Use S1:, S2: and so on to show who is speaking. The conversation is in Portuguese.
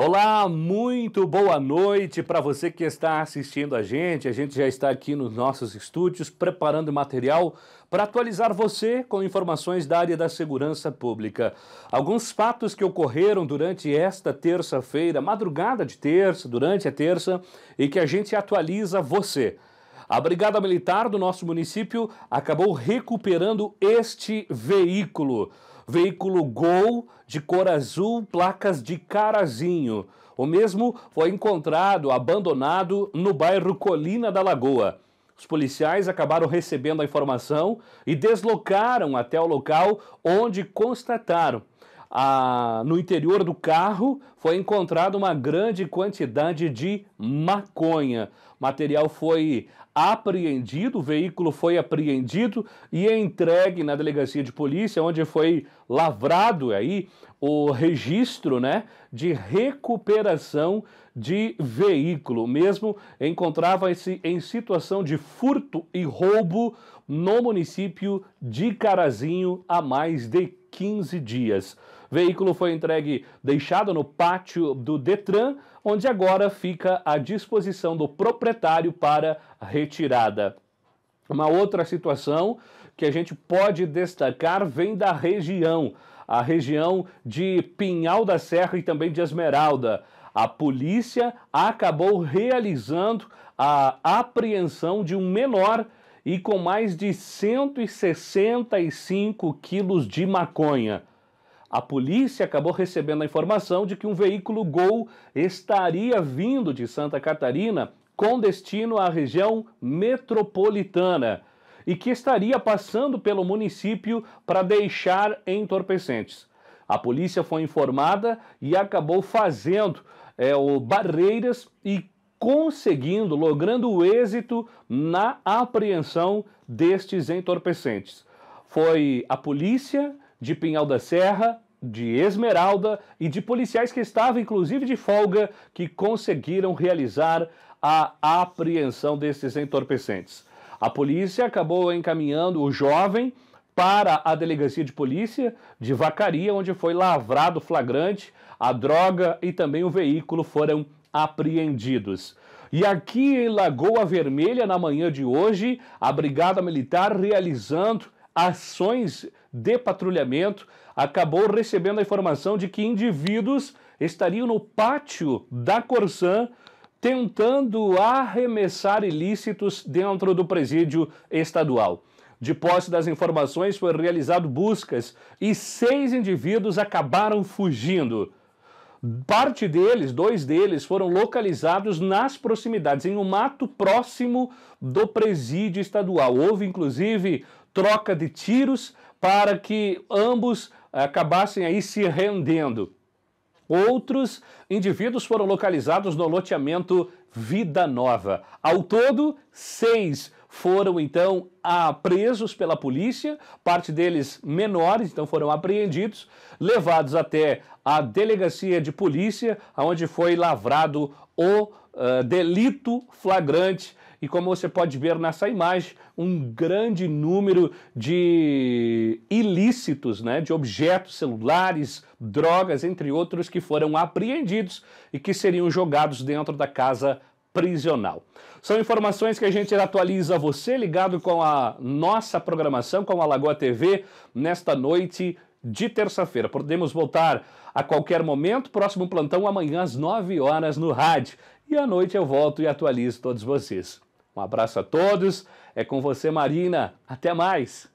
S1: Olá, muito boa noite para você que está assistindo a gente. A gente já está aqui nos nossos estúdios preparando material para atualizar você com informações da área da segurança pública. Alguns fatos que ocorreram durante esta terça-feira, madrugada de terça, durante a terça, e que a gente atualiza você. A Brigada Militar do nosso município acabou recuperando este veículo veículo Gol de cor azul, placas de Carazinho. O mesmo foi encontrado abandonado no bairro Colina da Lagoa. Os policiais acabaram recebendo a informação e deslocaram até o local onde constataram a, no interior do carro foi encontrada uma grande quantidade de maconha. material foi apreendido, o veículo foi apreendido e entregue na delegacia de polícia, onde foi lavrado aí o registro, né, de recuperação de veículo. Mesmo encontrava-se em situação de furto e roubo no município de Carazinho há mais de 15 dias. Veículo foi entregue, deixado no pátio do Detran, onde agora fica à disposição do proprietário para retirada. Uma outra situação que a gente pode destacar vem da região, a região de Pinhal da Serra e também de Esmeralda. A polícia acabou realizando a apreensão de um menor e com mais de 165 quilos de maconha. A polícia acabou recebendo a informação de que um veículo Gol estaria vindo de Santa Catarina com destino à região metropolitana e que estaria passando pelo município para deixar entorpecentes. A polícia foi informada e acabou fazendo é, o barreiras e conseguindo, logrando o êxito na apreensão destes entorpecentes. Foi a polícia de Pinhal da Serra, de Esmeralda e de policiais que estavam inclusive de folga que conseguiram realizar a apreensão desses entorpecentes. A polícia acabou encaminhando o jovem para a delegacia de polícia de Vacaria, onde foi lavrado flagrante, a droga e também o veículo foram apreendidos. E aqui em Lagoa Vermelha, na manhã de hoje, a Brigada Militar realizando ações de patrulhamento acabou recebendo a informação de que indivíduos estariam no pátio da Corsã tentando arremessar ilícitos dentro do presídio estadual. De posse das informações, foram realizado buscas e seis indivíduos acabaram fugindo. Parte deles, dois deles, foram localizados nas proximidades, em um mato próximo do presídio estadual. Houve, inclusive, troca de tiros, para que ambos eh, acabassem aí se rendendo. Outros indivíduos foram localizados no loteamento Vida Nova. Ao todo, seis foram então presos pela polícia, parte deles menores, então foram apreendidos, levados até a delegacia de polícia, onde foi lavrado o uh, delito flagrante e como você pode ver nessa imagem, um grande número de ilícitos, né, de objetos celulares, drogas, entre outros, que foram apreendidos e que seriam jogados dentro da casa prisional. São informações que a gente atualiza você ligado com a nossa programação, com a Lagoa TV, nesta noite de terça-feira. Podemos voltar a qualquer momento, próximo plantão amanhã às 9 horas no rádio. E à noite eu volto e atualizo todos vocês. Um abraço a todos. É com você, Marina. Até mais.